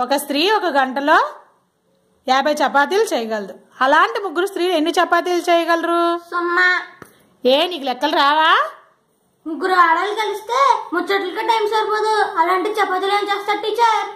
ఒక స్త్రీ ఒక గంటలో యాభై చపాతీలు చేయగలదు అలాంటి ముగ్గురు స్త్రీలు ఎన్ని చపాతీలు చేయగలరు సున్నా ఏ నీకు లెక్కలు రావా ముగ్గురు ఆడాలి కలిస్తే ముచ్చట్లకే టైం సరిపోదు అలాంటి చపాతీలు ఏం చేస్తారు టీచర్